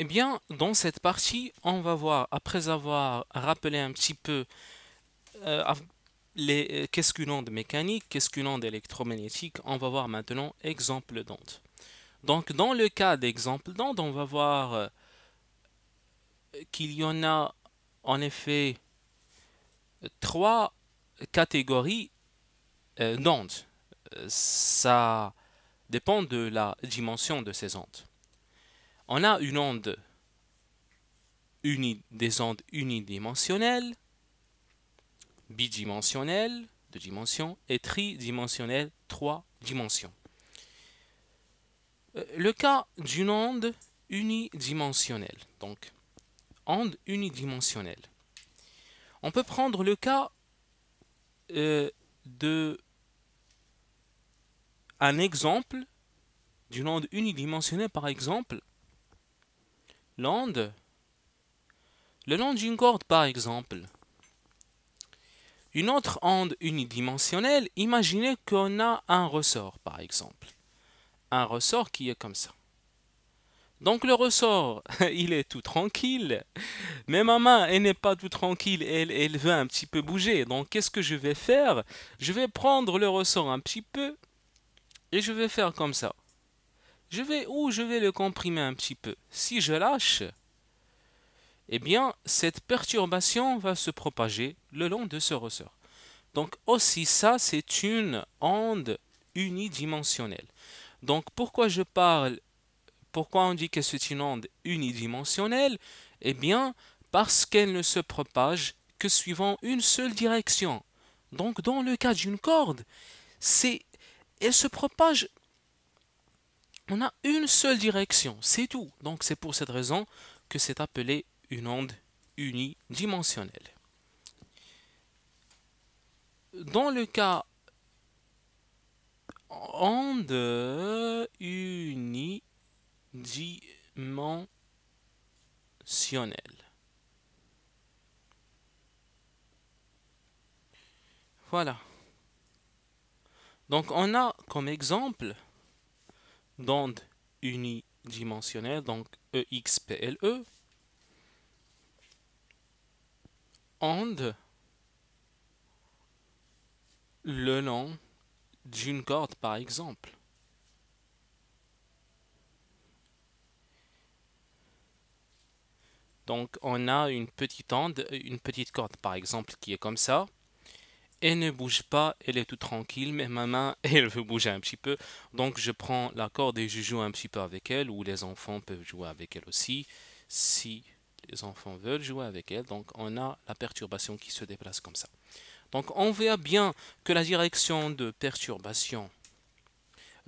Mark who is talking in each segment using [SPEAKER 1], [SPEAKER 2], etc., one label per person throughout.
[SPEAKER 1] Eh bien, dans cette partie, on va voir, après avoir rappelé un petit peu euh, euh, qu'est-ce qu'une onde mécanique, qu'est-ce qu'une onde électromagnétique, on va voir maintenant exemple d'onde. Donc, dans le cas d'exemple d'onde, on va voir euh, qu'il y en a en effet trois catégories d'ondes. Ça dépend de la dimension de ces ondes on a une onde des ondes unidimensionnelles, bidimensionnelles, deux dimensions, et tridimensionnelles, trois dimensions. Euh, le cas d'une onde unidimensionnelle, donc onde unidimensionnelle. On peut prendre le cas euh, de un exemple d'une onde unidimensionnelle, par exemple, l'onde le long d'une corde par exemple. Une autre onde unidimensionnelle, imaginez qu'on a un ressort par exemple. Un ressort qui est comme ça. Donc le ressort, il est tout tranquille. Mais ma main, elle n'est pas tout tranquille, elle, elle veut un petit peu bouger. Donc qu'est-ce que je vais faire Je vais prendre le ressort un petit peu et je vais faire comme ça je vais où je vais le comprimer un petit peu. Si je lâche, eh bien, cette perturbation va se propager le long de ce ressort. Donc aussi ça, c'est une onde unidimensionnelle. Donc pourquoi je parle, pourquoi on dit que c'est une onde unidimensionnelle Eh bien, parce qu'elle ne se propage que suivant une seule direction. Donc dans le cas d'une corde, c'est elle se propage on a une seule direction, c'est tout. Donc c'est pour cette raison que c'est appelé une onde unidimensionnelle. Dans le cas onde unidimensionnelle, voilà. Donc on a comme exemple d'onde unidimensionnelle, donc EXPLE, onde e. le long d'une corde par exemple. Donc on a une petite onde, une petite corde par exemple qui est comme ça elle ne bouge pas, elle est toute tranquille, mais ma main, elle veut bouger un petit peu. Donc je prends la corde et je joue un petit peu avec elle, ou les enfants peuvent jouer avec elle aussi, si les enfants veulent jouer avec elle. Donc on a la perturbation qui se déplace comme ça. Donc on voit bien que la direction de perturbation,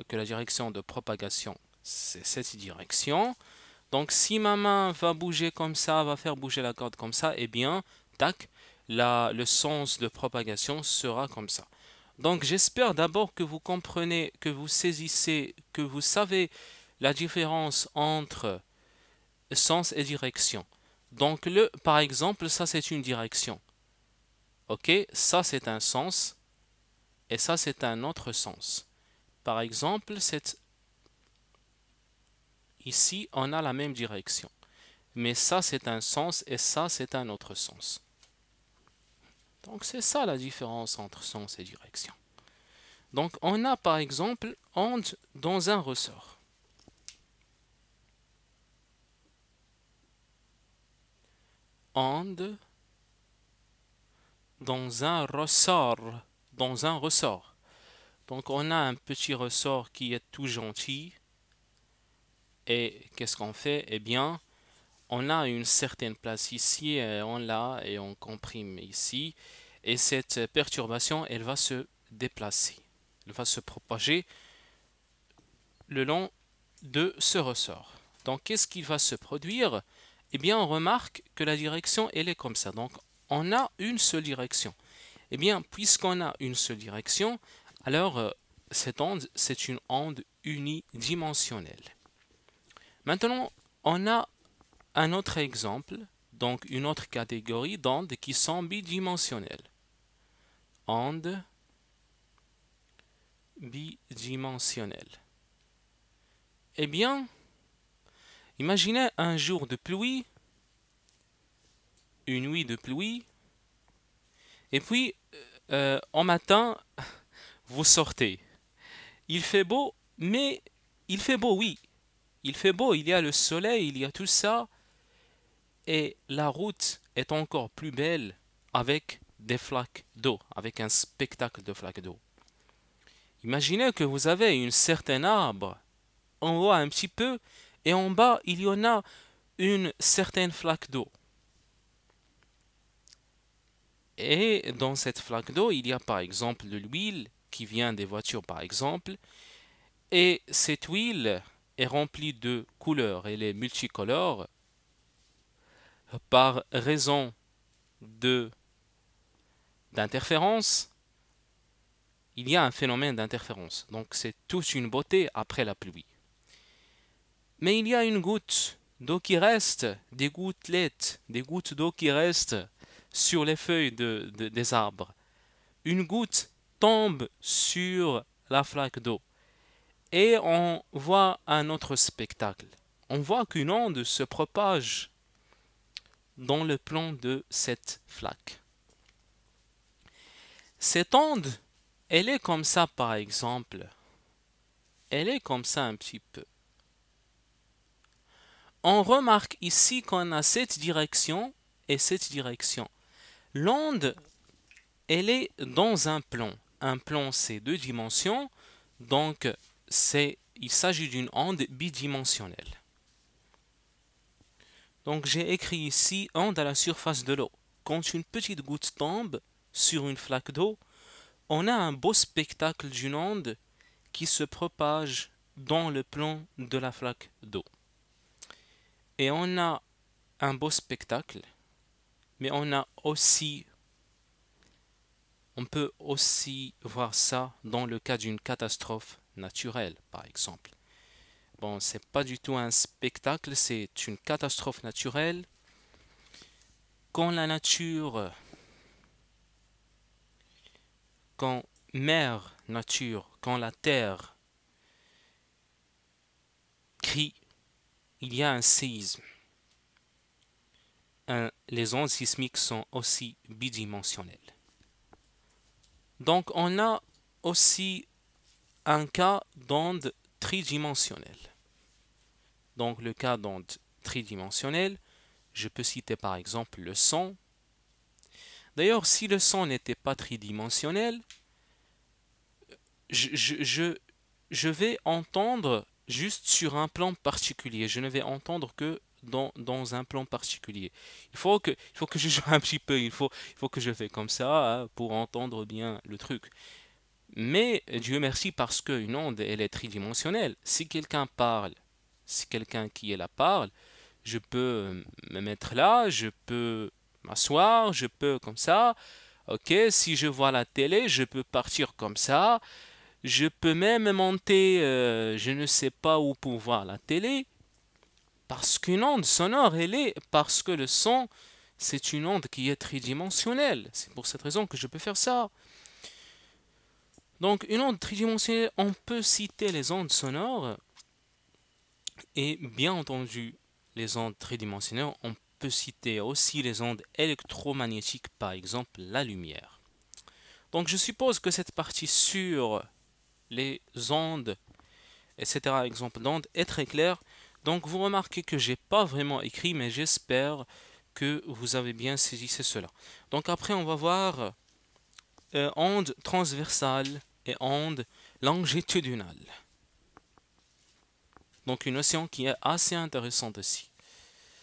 [SPEAKER 1] que la direction de propagation, c'est cette direction. Donc si ma main va bouger comme ça, va faire bouger la corde comme ça, et eh bien, tac, le sens de propagation sera comme ça. Donc j'espère d'abord que vous comprenez, que vous saisissez, que vous savez la différence entre sens et direction. Donc le, par exemple, ça c'est une direction. Ok, ça c'est un sens et ça c'est un autre sens. Par exemple, ici on a la même direction. Mais ça c'est un sens et ça c'est un autre sens. Donc c'est ça la différence entre sens et direction. Donc on a par exemple and » dans un ressort. And » dans un ressort. Dans un ressort. Donc on a un petit ressort qui est tout gentil. Et qu'est-ce qu'on fait Eh bien, on a une certaine place ici, euh, on l'a et on comprime ici. Et cette perturbation, elle va se déplacer. Elle va se propager le long de ce ressort. Donc, qu'est-ce qui va se produire Eh bien, on remarque que la direction, elle est comme ça. Donc, on a une seule direction. Eh bien, puisqu'on a une seule direction, alors euh, cette onde, c'est une onde unidimensionnelle. Maintenant, on a un autre exemple, donc une autre catégorie d'ondes qui sont bidimensionnelles. Ondes bidimensionnelles. Eh bien, imaginez un jour de pluie, une nuit de pluie, et puis euh, en euh, matin, vous sortez. Il fait beau, mais il fait beau, oui. Il fait beau, il y a le soleil, il y a tout ça, et la route est encore plus belle avec des flaques d'eau, avec un spectacle de flaques d'eau. Imaginez que vous avez un certain arbre, en haut un petit peu, et en bas il y en a une certaine flaque d'eau. Et dans cette flaque d'eau, il y a par exemple de l'huile qui vient des voitures par exemple, et cette huile est remplie de couleurs, elle est multicolore, par raison de d'interférence, il y a un phénomène d'interférence. Donc c'est toute une beauté après la pluie. Mais il y a une goutte d'eau qui reste, des gouttelettes, des gouttes d'eau qui restent sur les feuilles des arbres. Une goutte tombe sur la flaque d'eau. Et on voit un autre spectacle. On voit qu'une onde se propage dans le plan de cette flaque. Cette onde, elle est comme ça par exemple. Elle est comme ça un petit peu. On remarque ici qu'on a cette direction et cette direction. L'onde, elle est dans un plan. Un plan, c'est deux dimensions. Donc, il s'agit d'une onde bidimensionnelle. Donc j'ai écrit ici onde à la surface de l'eau. Quand une petite goutte tombe sur une flaque d'eau, on a un beau spectacle d'une onde qui se propage dans le plan de la flaque d'eau. Et on a un beau spectacle, mais on a aussi, on peut aussi voir ça dans le cas d'une catastrophe naturelle, par exemple. Bon, c'est pas du tout un spectacle, c'est une catastrophe naturelle. Quand la nature, quand mère nature, quand la terre crie, il y a un séisme. les ondes sismiques sont aussi bidimensionnelles. Donc on a aussi un cas d'onde tridimensionnel. Donc le cas d'onde tridimensionnelle, je peux citer par exemple le son. D'ailleurs, si le son n'était pas tridimensionnel, je, je, vais entendre juste sur un plan particulier. Je ne vais entendre que dans, un plan particulier. Il faut, que, faut que je joue un petit peu, il faut, il faut que je fais comme ça hein, pour entendre bien le truc. Mais Dieu merci parce qu'une onde, elle est tridimensionnelle. Si quelqu'un parle, si quelqu'un qui est là parle, je peux me mettre là, je peux m'asseoir, je peux comme ça. Ok, si je vois la télé, je peux partir comme ça. Je peux même monter, euh, je ne sais pas où pour voir la télé. Parce qu'une onde sonore, elle est, parce que le son, c'est une onde qui est tridimensionnelle. C'est pour cette raison que je peux faire ça. Donc une onde tridimensionnelle, on peut citer les ondes sonores et bien entendu les ondes tridimensionnelles, on peut citer aussi les ondes électromagnétiques, par exemple la lumière. Donc je suppose que cette partie sur les ondes, etc., exemple d'ondes, est très claire. Donc vous remarquez que j'ai pas vraiment écrit, mais j'espère que vous avez bien saisi cela. Donc après on va voir euh, ondes transversales, et onde longitudinale. Donc une notion qui est assez intéressante aussi.